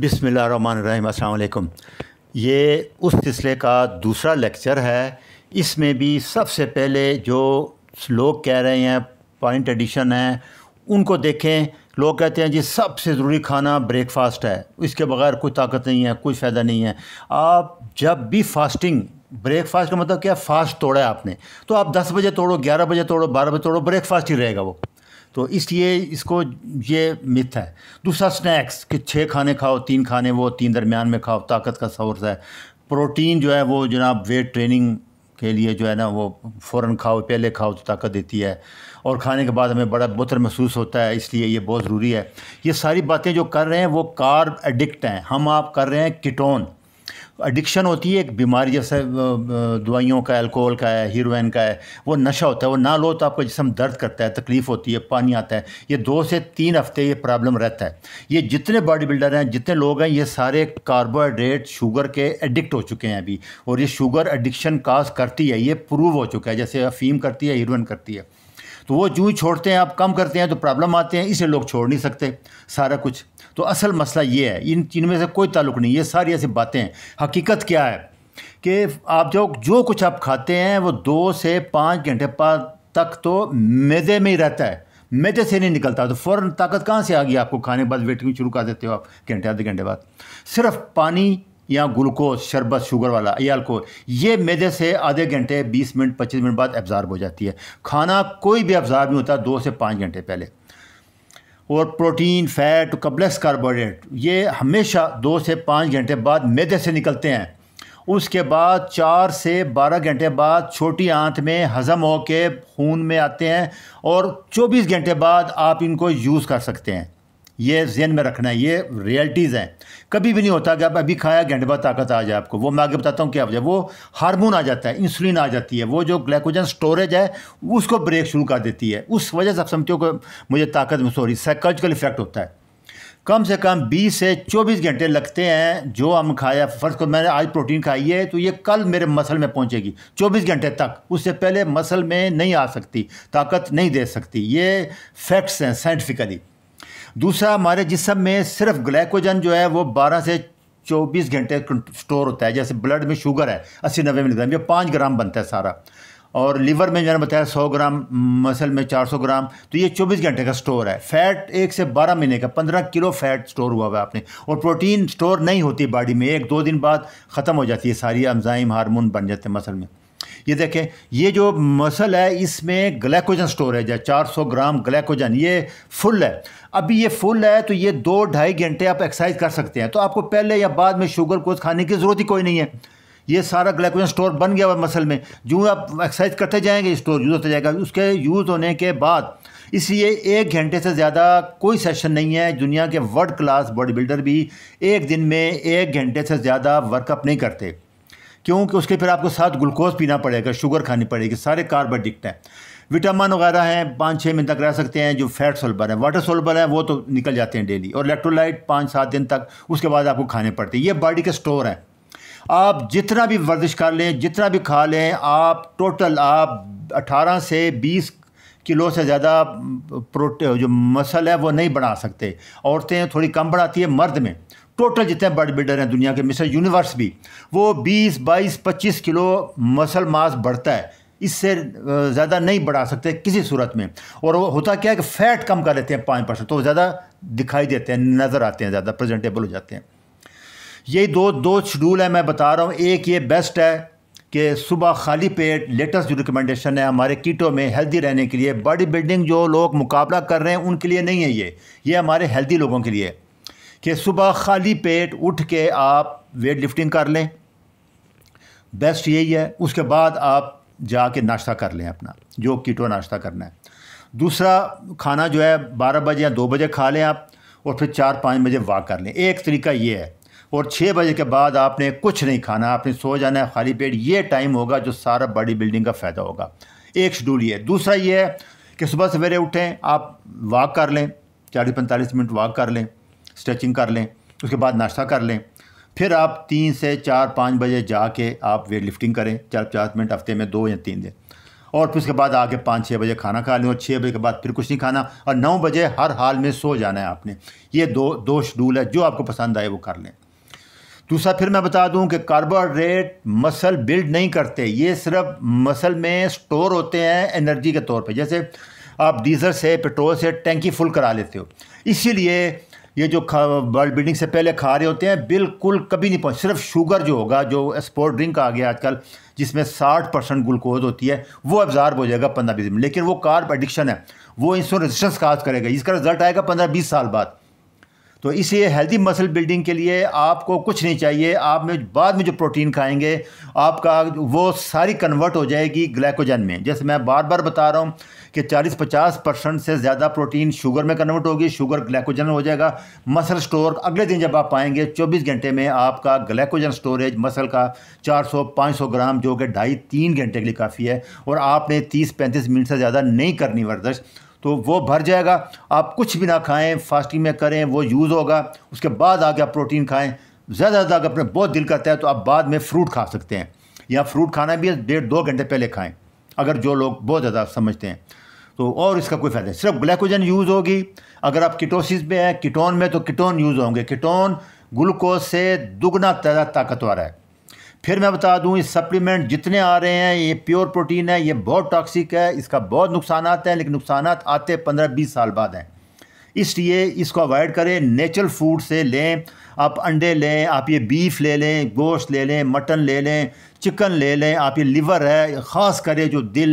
बिसमिल्ल रहीम ये उस सिलसिले का दूसरा लेक्चर है इसमें भी सबसे पहले जो लोग कह रहे हैं पॉइंट एडिशन है उनको देखें लोग कहते हैं जी सबसे ज़रूरी खाना ब्रेकफास्ट है इसके बगैर कोई ताकत नहीं है कोई फ़ायदा नहीं है आप जब भी फास्टिंग ब्रेकफास्ट का मतलब क्या फास्ट तोड़ा है आपने तो आप 10 बजे तोड़ो 11 बजे तोड़ो 12 बजे तोड़ो ब्रेकफास्ट ही रहेगा वो तो इसलिए इसको ये मिथ है दूसरा स्नैक्स कि छः खाने खाओ तीन खाने वो तीन दरमियान में खाओ ताकत का सोर्स है प्रोटीन जो है वो जनाब वेट ट्रेनिंग के लिए जो है ना वो फ़ौर खाओ पहले खाओ तो ताकत देती है और खाने के बाद हमें बड़ा बोतर महसूस होता है इसलिए ये बहुत ज़रूरी है ये सारी बातें जो कर रहे हैं वो कार्ब एडिक्ट हैं हम आप कर रहे हैं किटोन एडिक्शन होती है एक बीमारी जैसे दवाइयों का अल्कोहल का है हीरोइन का है वो नशा होता है वो ना लो तो आपका जिसम दर्द करता है तकलीफ़ होती है पानी आता है ये दो से तीन हफ्ते ये प्रॉब्लम रहता है ये जितने बॉडी बिल्डर हैं जितने लोग हैं ये सारे कार्बोहाइड्रेट शुगर के एडिक्ट हो चुके हैं अभी और ये शुगर एडिक्शन काज करती है ये प्रूव हो चुका है जैसे अफीम करती है हीरोइन करती है तो वो जूँ छोड़ते हैं आप कम करते हैं तो प्रॉब्लम आते हैं इसे लोग छोड़ नहीं सकते सारा कुछ तो असल मसला ये है इन तीन में से कोई ताल्लुक नहीं ये सारी ऐसी बातें हैं हकीकत क्या है कि आप जो जो कुछ आप खाते हैं वो दो से पाँच घंटे बाद तक तो मैदे में ही रहता है मैदे से नहीं निकलता तो फ़ौर ताकत कहाँ से आ गई आपको खाने के बाद वेटिंग शुरू कर देते हो आप घंटे आधे घंटे बाद सिर्फ पानी या ग्लूकोज शरबत शुगर वाला या अल्कोहल ये मैदे से आधे घंटे 20 मिनट 25 मिनट बाद एब्ज़ार्ब हो जाती है खाना कोई भी एब्ज़ार्ब नहीं होता दो से पाँच घंटे पहले और प्रोटीन फैट कब्लेस कार्बोहाइड्रेट ये हमेशा दो से पाँच घंटे बाद मैदे से निकलते हैं उसके बाद चार से बारह घंटे बाद छोटी आंत में हज़म होके खून में आते हैं और चौबीस घंटे बाद आप इनको यूज़ कर सकते हैं ये जहन में रखना है ये रियलिटीज़ हैं कभी भी नहीं होता कि आप अभी खाया घंटे बाद ताकत आ जाए आपको वो मैं आगे बताता हूँ क्या वजह वो हार्मोन आ जाता है इंसुलिन आ जाती है वो जो ग्लाइकोजन स्टोरेज है उसको ब्रेक शुरू कर देती है उस वजह से आप समझते हो कि मुझे ताकत में सॉरी साइकोलॉजिकल इफेक्ट होता है कम से कम 20 से 24 घंटे लगते हैं जो हम खाया फर्स्ट को मैंने आज प्रोटीन खाई है तो ये कल मेरे मसल में पहुंचेगी 24 घंटे तक उससे पहले मसल में नहीं आ सकती ताकत नहीं दे सकती ये फैक्ट्स हैं साइंटिफिकली दूसरा हमारे जिसम में सिर्फ ग्लाइकोजन जो है वो बारह से चौबीस घंटे स्टोर होता है जैसे ब्लड में शुगर है अस्सी नब्बे मिलीग्राम ये पाँच ग्राम बनता है सारा और लीवर में मैंने बताया सौ ग्राम मसल में चार सौ ग्राम तो ये चौबीस घंटे का स्टोर है फैट एक से बारह महीने का पंद्रह किलो फैट स्टोर हुआ हुआ है आपने और प्रोटीन स्टोर नहीं होती बॉडी में एक दो दिन बाद ख़त्म हो जाती है सारी अमजाइम हारमोन बन जाते हैं मसल में ये देखें ये जो मसल है इसमें ग्लाइकोजन स्टोर है जो सौ ग्राम ग्लाइकोजन ये फुल है अभी ये फुल है तो ये दो ढाई घंटे आप एक्सरसाइज कर सकते हैं तो आपको पहले या बाद में शुगर कोज खाने की ज़रूरत ही कोई नहीं है ये सारा ग्लाइकोजन स्टोर बन गया हुआ मसल में जो आप एक्सरसाइज करते जाएंगे स्टोर यूज़ होता जाएगा उसके यूज़ होने के बाद इसलिए एक घंटे से ज़्यादा कोई सेशन नहीं है दुनिया के वर्ल्ड क्लास बॉडी बिल्डर भी एक दिन में एक घंटे से ज़्यादा वर्कअप नहीं करते क्योंकि उसके फिर आपको साथ ग्लूकोज पीना पड़ेगा शुगर खानी पड़ेगी सारे कार्बोडिक्ट हैं विटामिन वगैरह हैं पाँच छः महीने तक रह सकते हैं जो फैट सोलबर हैं वाटर सोलबर हैं वो तो निकल जाते हैं डेली और इलेक्ट्रोलाइट पाँच सात दिन तक उसके बाद आपको खाने पड़ते हैं ये बॉडी के स्टोर हैं आप जितना भी वर्जिश कर लें जितना भी खा लें आप टोटल आप अठारह से बीस किलो से ज़्यादा प्रोटे जो मसल है वो नहीं बढ़ा सकते औरतें थोड़ी कम बढ़ाती है मर्द में टोटल जितने बर्ड बिल्डर हैं दुनिया के मिसर यूनिवर्स भी वो 20 22 25 किलो मसल मास बढ़ता है इससे ज़्यादा नहीं बढ़ा सकते किसी सूरत में और वो होता क्या है कि फैट कम कर लेते हैं पाँच परसेंट तो ज़्यादा दिखाई देते हैं नज़र आते हैं ज़्यादा प्रजेंटेबल हो जाते हैं यही दो दो शेड्यूल है मैं बता रहा हूँ एक ये बेस्ट है कि सुबह खाली पेट लेटेस्ट जो रिकमेंडेशन है हमारे कीटों में हेल्दी रहने के लिए बॉडी बिल्डिंग जो लोग मुकाबला कर रहे हैं उनके लिए नहीं है ये ये हमारे हेल्दी लोगों के लिए कि सुबह खाली पेट उठ के आप वेट लिफ्टिंग कर लें बेस्ट यही है उसके बाद आप जाके नाश्ता कर लें अपना जो कीटो नाश्ता करना है दूसरा खाना जो है बारह बजे या दो बजे खा लें आप और फिर चार पाँच बजे वॉक कर लें एक तरीका ये है और छः बजे के बाद आपने कुछ नहीं खाना आपने सो जाना है खाली पेट ये टाइम होगा जो सारा बॉडी बिल्डिंग का फ़ायदा होगा एक शेड्यूल ये दूसरा ये है कि सुबह सवेरे उठें आप वॉक कर लें चालीस पैंतालीस मिनट वॉक कर लें स्ट्रेचिंग कर लें उसके बाद नाश्ता कर लें फिर आप तीन से चार पाँच बजे जाके आप वेट लिफ्टिंग करें चार पचास मिनट हफ्ते में दो या तीन दिन और फिर उसके बाद आके पाँच छः बजे खाना खा लें और छः बजे के बाद फिर कुछ नहीं खाना और नौ बजे हर हाल में सो जाना है आपने ये दो दो शेड्यूल है जो आपको पसंद आए वो कर लें दूसरा फिर मैं बता दूं कि कार्बोहाइड्रेट मसल बिल्ड नहीं करते ये सिर्फ मसल में स्टोर होते हैं एनर्जी के तौर पे जैसे आप डीजल से पेट्रोल से टैंकी फुल करा लेते हो इसीलिए ये जो वर्ल्ड बिल्डिंग से पहले खा रहे होते हैं बिल्कुल कभी नहीं पहुँच सिर्फ शुगर जो होगा जो स्पोर्ट ड्रिंक आ गया आजकल जिसमें 60 परसेंट ग्लूकोज होती है वो एब्जार्ब हो जाएगा पंद्रह बीस दिन लेकिन वो कार्ब एडिक्शन है वो इंसुलिन रेजिस्टेंस काज करेगा इसका रिजल्ट आएगा पंद्रह बीस साल बाद तो इसलिए हेल्दी मसल बिल्डिंग के लिए आपको कुछ नहीं चाहिए आप में बाद में जो प्रोटीन खाएंगे आपका वो सारी कन्वर्ट हो जाएगी ग्लाइकोजन में जैसे मैं बार बार बता रहा हूँ कि 40-50 परसेंट से ज़्यादा प्रोटीन शुगर में कन्वर्ट होगी शुगर ग्लाइकोजन हो जाएगा मसल स्टोर अगले दिन जब आप आएंगे 24 घंटे में आपका ग्लाइकोजन स्टोरेज मसल का 400-500 ग्राम जो कि ढाई तीन घंटे के लिए काफ़ी है और आपने तीस पैंतीस मिनट से ज़्यादा नहीं करनी वर्जश तो वो भर जाएगा आप कुछ भी ना खाएं फास्टिंग में करें वो यूज़ होगा उसके बाद आगे आप प्रोटीन खाएं ज़्यादा से ज़्यादा अपने बहुत दिल करता है तो आप बाद में फ्रूट खा सकते हैं या फ्रूट खाना भी डेढ़ दो घंटे पहले खाएं अगर जो लोग बहुत ज़्यादा समझते हैं तो और इसका कोई फ़ायदा नहीं सिर्फ ग्लाइकोजन यूज़ होगी अगर आप किटोसिस में हैं किटोन में तो किटोन यूज़ होंगे किटोन ग्लूकोज से दुगना ताकतवर है फिर मैं बता दूं ये सप्लीमेंट जितने आ रहे हैं ये प्योर प्रोटीन है ये बहुत टॉक्सिक है इसका बहुत नुकसान हैं लेकिन नुकसान आते पंद्रह बीस साल बाद हैं इसलिए इसको अवॉइड करें नेचुरल फूड से लें आप अंडे लें आप ये बीफ ले लें गोश्त ले लें मटन ले लें चिकन ले लें आप ये लिवर है ख़ास करें जो दिल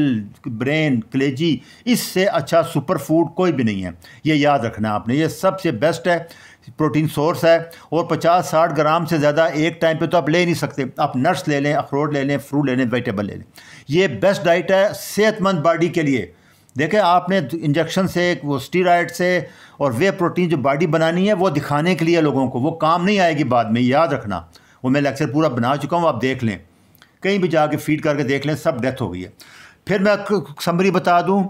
ब्रेन कलेजी इससे अच्छा सुपर फूड कोई भी नहीं है ये याद रखना आपने ये सबसे बेस्ट है प्रोटीन सोर्स है और 50-60 ग्राम से ज़्यादा एक टाइम पे तो आप ले नहीं सकते आप नट्स ले लें अखरोट ले लें फ्रूट ले लें वेजिटेबल ले लें ये बेस्ट डाइट है सेहतमंद बॉडी के लिए देखें आपने इंजेक्शन से वो स्टीराइड से और वे प्रोटीन जो बॉडी बनानी है वो दिखाने के लिए लोगों को वो काम नहीं आएगी बाद में याद रखना वो मैं लेक्चर पूरा बना चुका हूँ आप देख लें कहीं भी जाके फीड करके देख लें सब डेथ हो गई है फिर मैं समरी बता दूँ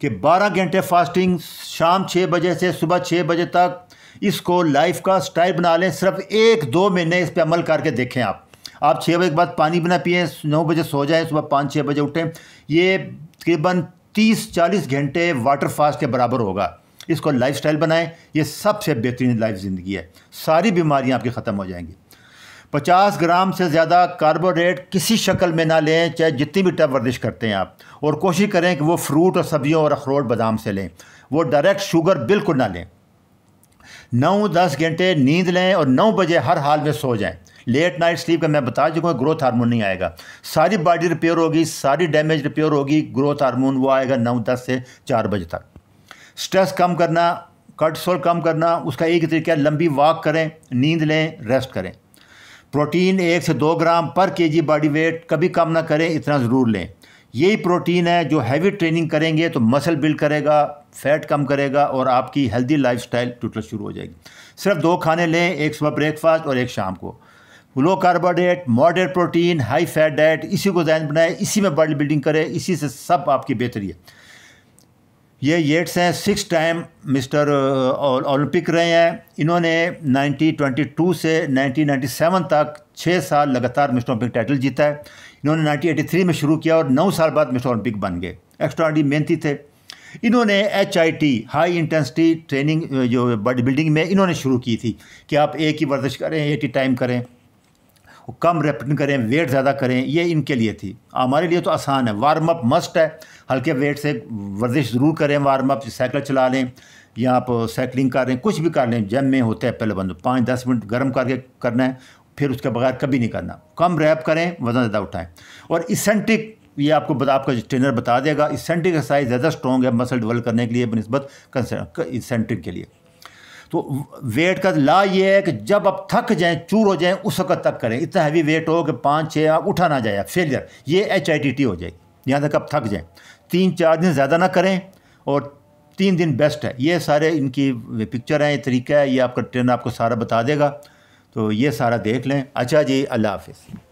कि 12 घंटे फास्टिंग शाम 6 बजे से सुबह 6 बजे तक इसको लाइफ का स्टाइल बना लें सिर्फ एक दो महीने इस पर अमल करके देखें आप आप छः बजे के बाद पानी बिना पिए नौ बजे सो जाएं सुबह पाँच छः बजे उठें ये तकरीबन तीस चालीस घंटे वाटर फास्ट के बराबर होगा इसको लाइफ स्टाइल बनाएँ ये सबसे बेहतरीन लाइफ ज़िंदगी है सारी बीमारियाँ आपकी ख़त्म हो जाएंगी पचास ग्राम से ज़्यादा कार्बोहाइड्रेट किसी शक्ल में ना लें चाहे जितनी भी टफ वर्जिश करते हैं आप और कोशिश करें कि वो फ्रूट और सब्जियों और अखरोट बादाम से लें वो डायरेक्ट शुगर बिल्कुल ना लें नौ दस घंटे नींद लें और नौ बजे हर हाल में सो जाएं लेट नाइट स्लीप का मैं बता चुका हूँ ग्रोथ हार्मोन नहीं आएगा सारी बॉडी रिपेयर होगी सारी डैमेज रिपेयर होगी ग्रोथ हार्मोन वो आएगा नौ दस से चार बजे तक स्ट्रेस कम करना सोल कम करना उसका एक तरीका लंबी वॉक करें नींद लें रेस्ट करें प्रोटीन एक से दो ग्राम पर के बॉडी वेट कभी कम ना करें इतना ज़रूर लें यही प्रोटीन है जो हैवी ट्रेनिंग करेंगे तो मसल बिल्ड करेगा फैट कम करेगा और आपकी हेल्दी लाइफ स्टाइल टूटना शुरू हो जाएगी सिर्फ दो खाने लें एक सुबह ब्रेकफास्ट और एक शाम को low carbohydrate moderate protein high fat diet इसी को जहन बनाए इसी में बॉडी बिल्डिंग करें इसी से सब आपकी बेहतरी है ये येट्स हैं सिक्स टाइम मिस्टर ओलंपिक रहे हैं इन्होंने 1922 से 1997 तक छः साल लगातार मिस्टर ओलंपिक टाइटल जीता है इन्होंने 1983 में शुरू किया और नौ साल बाद मिस्टर ओलंपिक बन गए एक्स्ट्रा मेहनती थे इन्होंने H I T high intensity training जो बॉडी बिल्डिंग में इन्होंने शुरू की थी कि आप एक ही वर्जिश करें एक ही टाइम करें कम रेपटिन करें वेट ज़्यादा करें ये इनके लिए थी हमारे लिए तो आसान है वार्म अप मस्ट है हल्के वेट से वर्जिश ज़रूर करें वार्म अप साइकिल चला लें या आप साइकिलिंग कर रहे हैं कुछ भी कर लें जिम में होता है पहले बंद पाँच दस मिनट गर्म करके करना है फिर उसके बगैर कभी नहीं करना कम रैप करें वज़न ज़्यादा उठाएं और इसेंट्रिक ये आपको बता आपका ट्रेनर बता देगा इसेंट्रिक एक्सरसाइज ज़्यादा स्ट्रॉन्ग है मसल डेवलप करने के लिए बनस्बत इसेंट्रिक के लिए तो वेट का ला ये है कि जब आप थक जाएं चूर हो जाएं उस वक्त तक करें इतना हैवी वेट हो कि पाँच छः आप उठा ना जाए फेलियर ये एच आई टी टी हो जाएगी यहाँ तक आप थक जाएं तीन चार दिन ज़्यादा ना करें और तीन दिन बेस्ट है ये सारे इनकी पिक्चर हैं तरीका है ये आपका ट्रेनर आपको सारा बता देगा तो ये सारा देख लें अच्छा जी अल्लाह हाफिज़